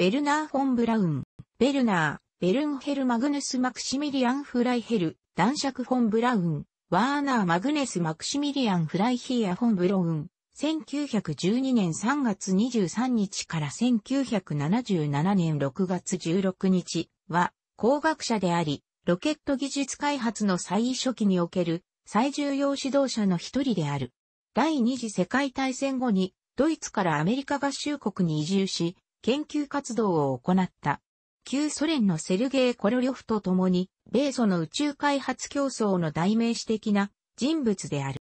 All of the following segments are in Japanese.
ベルナー・フォン・ブラウン、ベルナー、ベルンヘル・マグヌス・マクシミリアン・フライヘル、男爵フォン・ブラウン、ワーナー・マグネス・マクシミリアン・フライヒア・フォン・ブロウン、1912年3月23日から1977年6月16日は、工学者であり、ロケット技術開発の最初期における最重要指導者の一人である。第二次世界大戦後にドイツからアメリカ合衆国に移住し、研究活動を行った。旧ソ連のセルゲイ・コロリョフと共に、米ソの宇宙開発競争の代名詞的な人物である。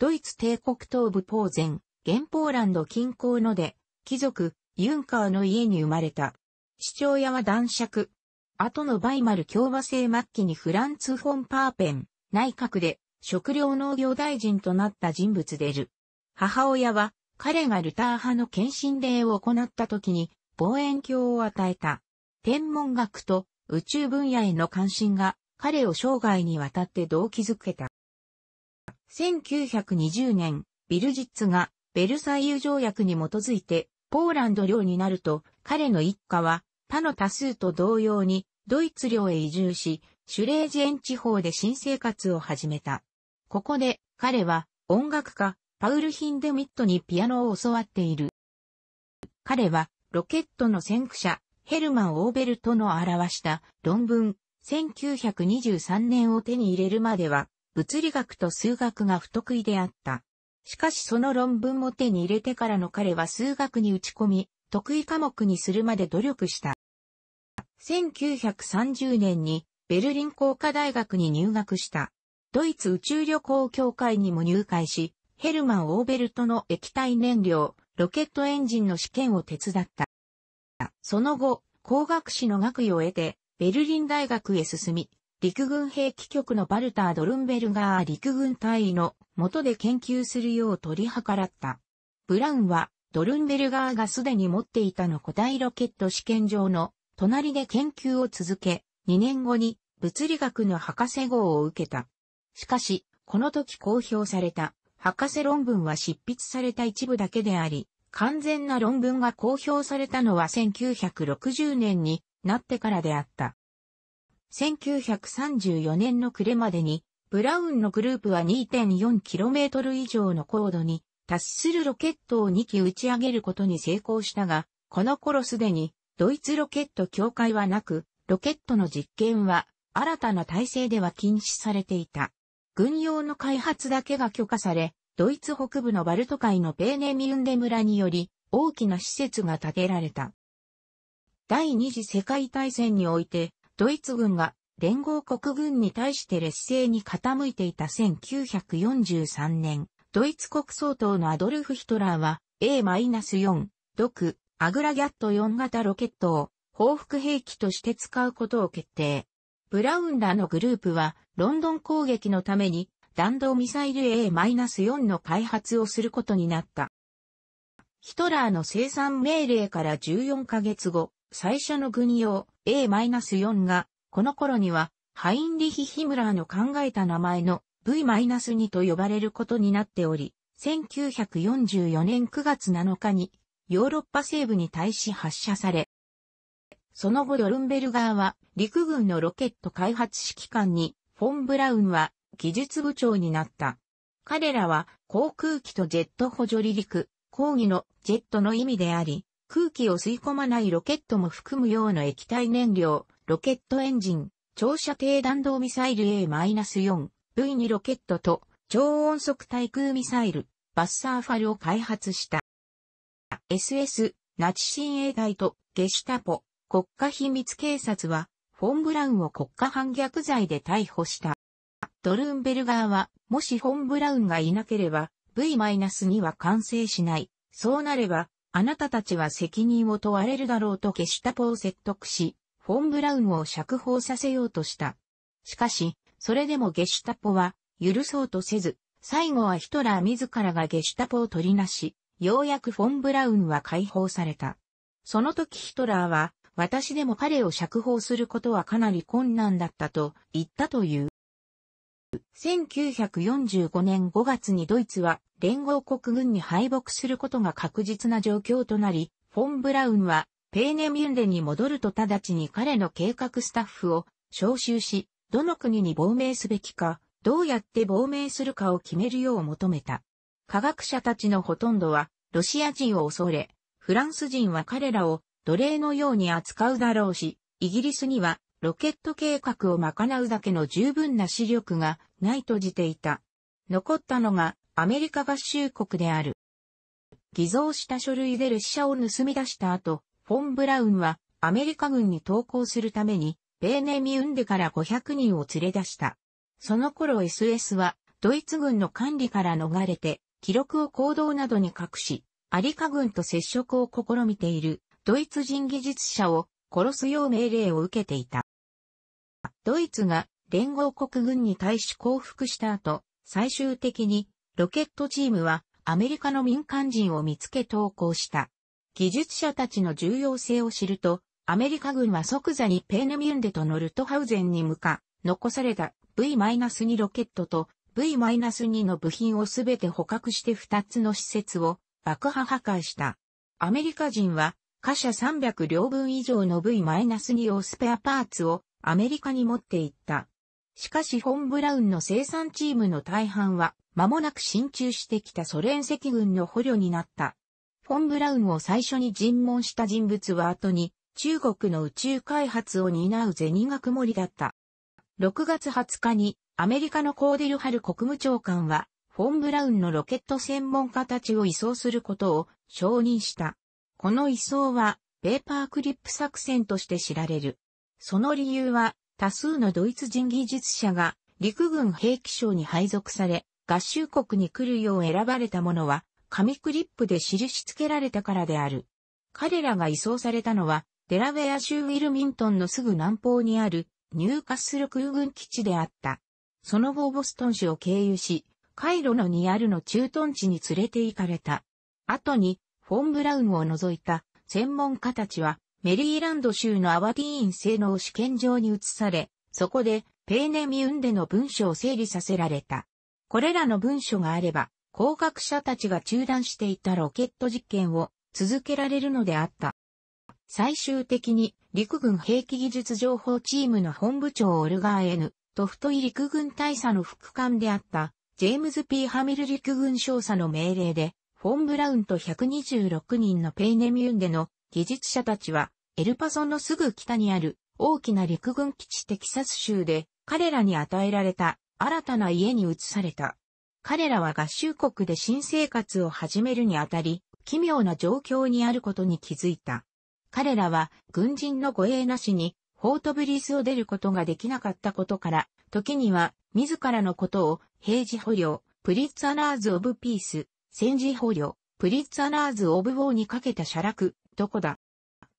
ドイツ帝国東部ポーゼン、現ポーランド近郊ので、貴族、ユンカーの家に生まれた。父親は男爵。後のバイマル共和制末期にフランツ・フォン・パーペン、内閣で食料農業大臣となった人物である。母親は彼がルター派の献身礼を行った時に望遠鏡を与えた。天文学と宇宙分野への関心が彼を生涯にわたって動機づけた。1920年、ビルジッツがベルサイユ条約に基づいてポーランド領になると彼の一家は他の多数と同様にドイツ領へ移住し、シュレージエン地方で新生活を始めた。ここで彼は音楽家、パウル・ヒンデミットにピアノを教わっている。彼は、ロケットの先駆者、ヘルマン・オーベルトの表した論文、1923年を手に入れるまでは、物理学と数学が不得意であった。しかしその論文も手に入れてからの彼は数学に打ち込み、得意科目にするまで努力した。1930年にベルリン工科大学に入学した。ドイツ宇宙旅行協会にも入会し、ヘルマン・オーベルトの液体燃料、ロケットエンジンの試験を手伝った。その後、工学士の学位を得て、ベルリン大学へ進み、陸軍兵器局のバルター・ドルンベルガー陸軍隊員の元で研究するよう取り計らった。ブラウンは、ドルンベルガーがすでに持っていたの古代ロケット試験場の隣で研究を続け、2年後に物理学の博士号を受けた。しかし、この時公表された博士論文は執筆された一部だけであり、完全な論文が公表されたのは1960年になってからであった。1934年の暮れまでに、ブラウンのグループは 2.4km 以上の高度に達するロケットを2機打ち上げることに成功したが、この頃すでにドイツロケット協会はなく、ロケットの実験は新たな体制では禁止されていた。軍用の開発だけが許可され、ドイツ北部のバルト海のペーネミュンデ村により、大きな施設が建てられた。第二次世界大戦において、ドイツ軍が連合国軍に対して劣勢に傾いていた1943年、ドイツ国総統のアドルフ・ヒトラーは A-4 ク、アグラギャット4型ロケットを報復兵器として使うことを決定。ブラウンらのグループは、ロンドン攻撃のために、弾道ミサイル A-4 の開発をすることになった。ヒトラーの生産命令から14ヶ月後、最初の軍用 A-4 が、この頃には、ハインリヒ・ヒムラーの考えた名前の V-2 と呼ばれることになっており、1944年9月7日にヨーロッパ西部に対し発射され、その後ドルンベルガーは陸軍のロケット開発指揮官に、フォン・ブラウンは技術部長になった。彼らは航空機とジェット補助離陸、抗議のジェットの意味であり、空気を吸い込まないロケットも含むような液体燃料、ロケットエンジン、長射程弾道ミサイル A-4、V2 ロケットと超音速対空ミサイル、バッサーファルを開発した。SS、ナチ新衛隊とゲシュタポ、国家秘密警察は、フォン・ブラウンを国家反逆罪で逮捕した。ドルンベルガーは、もしフォン・ブラウンがいなければ、V-2 は完成しない。そうなれば、あなたたちは責任を問われるだろうとシュタポを説得し、フォン・ブラウンを釈放させようとした。しかし、それでもゲシュタポは許そうとせず、最後はヒトラー自らがゲシュタポを取りなし、ようやくフォン・ブラウンは解放された。その時ヒトラーは私でも彼を釈放することはかなり困難だったと言ったという。1945年5月にドイツは連合国軍に敗北することが確実な状況となり、フォン・ブラウンはペーネミュンデに戻ると直ちに彼の計画スタッフを招集し、どの国に亡命すべきか、どうやって亡命するかを決めるよう求めた。科学者たちのほとんどはロシア人を恐れ、フランス人は彼らを奴隷のように扱うだろうし、イギリスにはロケット計画を賄うだけの十分な視力がないとじていた。残ったのがアメリカ合衆国である。偽造した書類で列車を盗み出した後、フォン・ブラウンはアメリカ軍に投降するために、ベーネミウンデから500人を連れ出した。その頃 SS はドイツ軍の管理から逃れて、記録を行動などに隠し、アリカ軍と接触を試みているドイツ人技術者を殺すよう命令を受けていた。ドイツが連合国軍に対し降伏した後、最終的にロケットチームはアメリカの民間人を見つけ投降した。技術者たちの重要性を知ると、アメリカ軍は即座にペーネミュンデとノルトハウゼンに向か、残された V-2 ロケットと V-2 の部品をすべて捕獲して2つの施設を爆破破壊した。アメリカ人は貨車300両分以上の V-2 用スペアパーツをアメリカに持っていった。しかしフォン・ブラウンの生産チームの大半は間もなく進駐してきたソ連赤軍の捕虜になった。フォン・ブラウンを最初に尋問した人物は後に中国の宇宙開発を担う銭が曇りだった。6月20日にアメリカのコーデルハル国務長官はフォン・ブラウンのロケット専門家たちを移送することを承認した。この位相は、ペーパークリップ作戦として知られる。その理由は、多数のドイツ人技術者が陸軍兵器省に配属され、合衆国に来るよう選ばれたものは、紙クリップで印付けられたからである。彼らが移送されたのは、デラウェア州ウィルミントンのすぐ南方にある、ニューカッスル空軍基地であった。その後ボストン市を経由し、カイロのにあるの駐屯地に連れて行かれた。後に、フォン・ブラウンを除いた専門家たちは、メリーランド州のアワティーン性能試験場に移され、そこでペーネミウンでの文書を整理させられた。これらの文書があれば、工学者たちが中断していたロケット実験を続けられるのであった。最終的に陸軍兵器技術情報チームの本部長オルガーエヌと太い陸軍大佐の副官であったジェームズ・ P・ ハミル陸軍少佐の命令でフォン・ブラウンと126人のペイネミュンデの技術者たちは、エルパソンのすぐ北にある大きな陸軍基地テキサス州で彼らに与えられた新たな家に移された。彼らは合衆国で新生活を始めるにあたり、奇妙な状況にあることに気づいた。彼らは軍人の護衛なしに、フォートブリスを出ることができなかったことから、時には自らのことを平時捕虜、プリッツアナーズ・オブ・ピース、戦時捕虜、プリッツァナーズ・オブ・ウォーにかけた写楽、どこだ。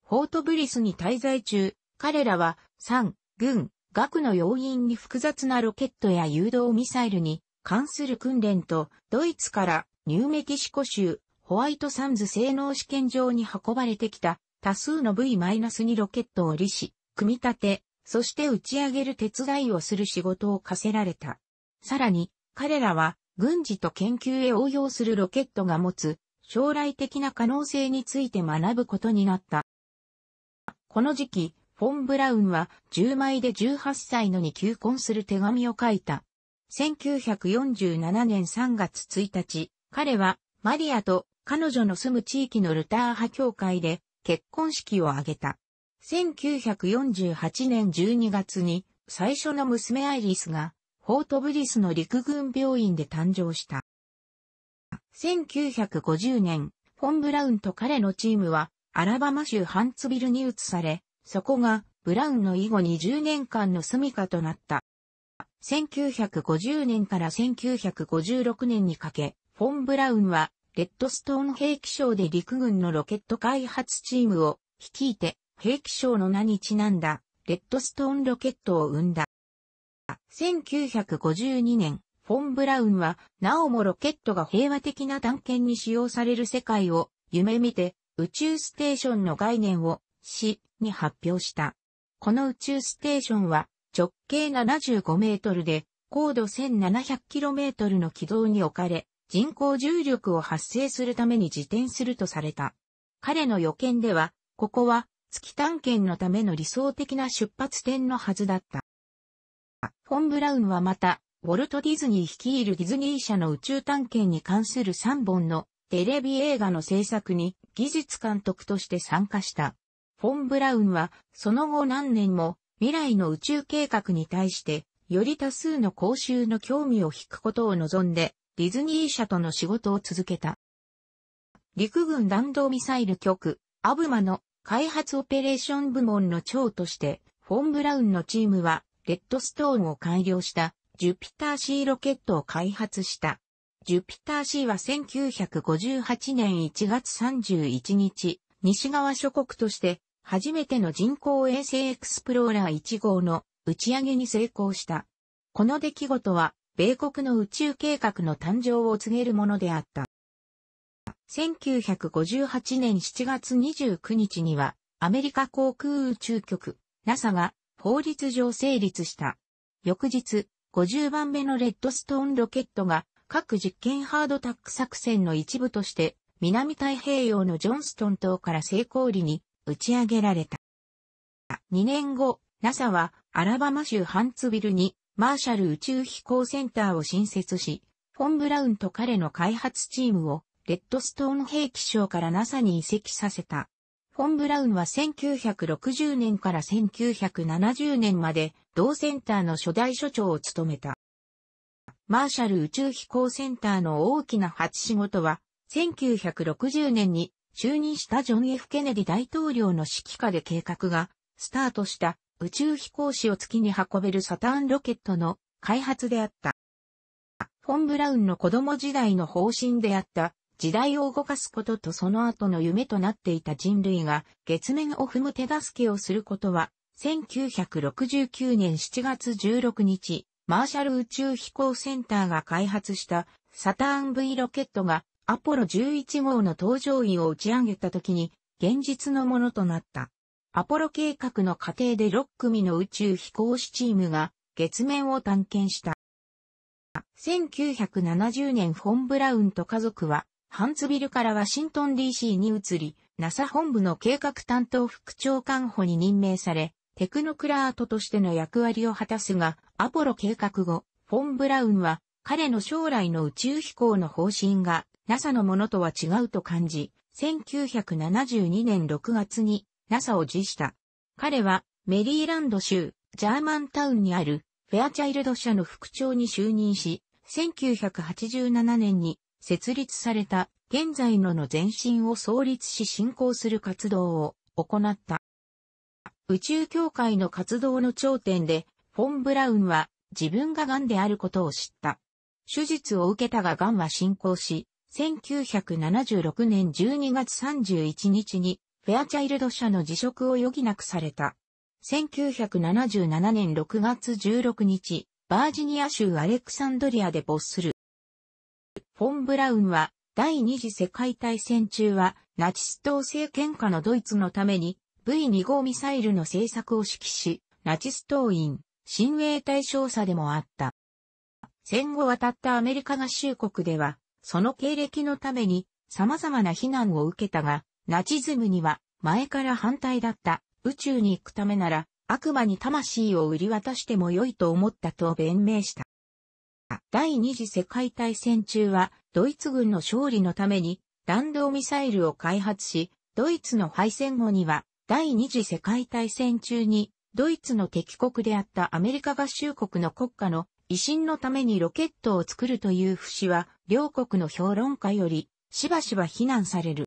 フォートブリスに滞在中、彼らは、産、軍、学の要因に複雑なロケットや誘導ミサイルに関する訓練と、ドイツからニューメキシコ州、ホワイトサンズ性能試験場に運ばれてきた多数の V-2 ロケットを利し、組み立て、そして打ち上げる手伝いをする仕事を課せられた。さらに、彼らは軍事と研究へ応用するロケットが持つ将来的な可能性について学ぶことになった。この時期、フォン・ブラウンは10枚で18歳のに求婚する手紙を書いた。1947年3月1日、彼はマリアと彼女の住む地域のルター派教会で結婚式を挙げた。1948年12月に最初の娘アイリスがフォートブリスの陸軍病院で誕生した。1950年、フォン・ブラウンと彼のチームは、アラバマ州ハンツビルに移され、そこが、ブラウンの以後20年間の住処となった。1950年から1956年にかけ、フォン・ブラウンは、レッドストーン兵器賞で陸軍のロケット開発チームを率いて、兵器賞の名にちなんだ、レッドストーンロケットを生んだ。1952年、フォン・ブラウンは、なおもロケットが平和的な探検に使用される世界を夢見て、宇宙ステーションの概念を、死に発表した。この宇宙ステーションは、直径75メートルで、高度1 7 0 0トルの軌道に置かれ、人工重力を発生するために自転するとされた。彼の予見では、ここは月探検のための理想的な出発点のはずだった。フォン・ブラウンはまた、ウォルト・ディズニー率いるディズニー社の宇宙探検に関する3本のテレビ映画の制作に技術監督として参加した。フォン・ブラウンはその後何年も未来の宇宙計画に対してより多数の公衆の興味を引くことを望んでディズニー社との仕事を続けた。陸軍弾道ミサイル局アブマの開発オペレーション部門の長としてフォン・ブラウンのチームはレッドストーンを改良したジュピター C ロケットを開発した。ジュピター C は1958年1月31日、西側諸国として初めての人工衛星エクスプローラー1号の打ち上げに成功した。この出来事は、米国の宇宙計画の誕生を告げるものであった。1958年7月29日には、アメリカ航空宇宙局、NASA が法律上成立した。翌日、50番目のレッドストーンロケットが各実験ハードタック作戦の一部として南太平洋のジョンストン島から成功裏に打ち上げられた。2年後、NASA はアラバマ州ハンツビルにマーシャル宇宙飛行センターを新設し、フォン・ブラウンと彼の開発チームをレッドストーン兵器省から NASA に移籍させた。フォン・ブラウンは1960年から1970年まで同センターの初代所長を務めた。マーシャル宇宙飛行センターの大きな初仕事は、1960年に就任したジョン・ F・ ケネディ大統領の指揮下で計画がスタートした宇宙飛行士を月に運べるサターンロケットの開発であった。フォン・ブラウンの子供時代の方針であった時代を動かすこととその後の夢となっていた人類が月面を踏む手助けをすることは、1969年7月16日、マーシャル宇宙飛行センターが開発したサターン V ロケットがアポロ11号の搭乗位を打ち上げた時に現実のものとなった。アポロ計画の過程で6組の宇宙飛行士チームが月面を探検した。1970年フォン・ブラウンと家族はハンツビルからワシントン DC に移り、NASA 本部の計画担当副長官補に任命され、テクノクラートとしての役割を果たすが、アポロ計画後、フォン・ブラウンは、彼の将来の宇宙飛行の方針が NASA のものとは違うと感じ、1972年6月に NASA を辞した。彼はメリーランド州ジャーマンタウンにあるフェアチャイルド社の副長に就任し、1987年に設立された現在のの前身を創立し進行する活動を行った。宇宙協会の活動の頂点で、フォン・ブラウンは自分が癌であることを知った。手術を受けたが癌は進行し、1976年12月31日にフェアチャイルド社の辞職を余儀なくされた。1977年6月16日、バージニア州アレクサンドリアで没するフォン・ブラウンは、第二次世界大戦中は、ナチス党政権下のドイツのために、V2 号ミサイルの製作を指揮し、ナチス党員、親衛隊少佐でもあった。戦後渡ったアメリカ合衆国では、その経歴のために、様々な非難を受けたが、ナチズムには、前から反対だった、宇宙に行くためなら、悪魔に魂を売り渡しても良いと思ったと弁明した。第二次世界大戦中はドイツ軍の勝利のために弾道ミサイルを開発し、ドイツの敗戦後には第二次世界大戦中にドイツの敵国であったアメリカ合衆国の国家の維新のためにロケットを作るという節は両国の評論家よりしばしば非難される。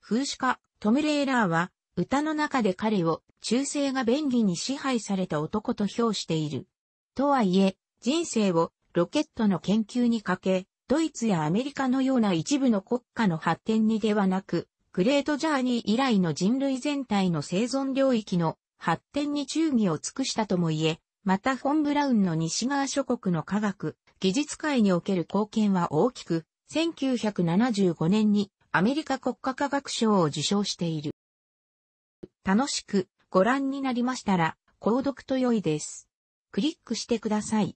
風刺家トム・レーラーは歌の中で彼を中世が便宜に支配された男と評している。とはいえ、人生をロケットの研究にかけ、ドイツやアメリカのような一部の国家の発展にではなく、グレートジャーニー以来の人類全体の生存領域の発展に忠義を尽くしたとも言え、またフォン・ブラウンの西側諸国の科学、技術界における貢献は大きく、1975年にアメリカ国家科学賞を受賞している。楽しくご覧になりましたら、購読と良いです。クリックしてください。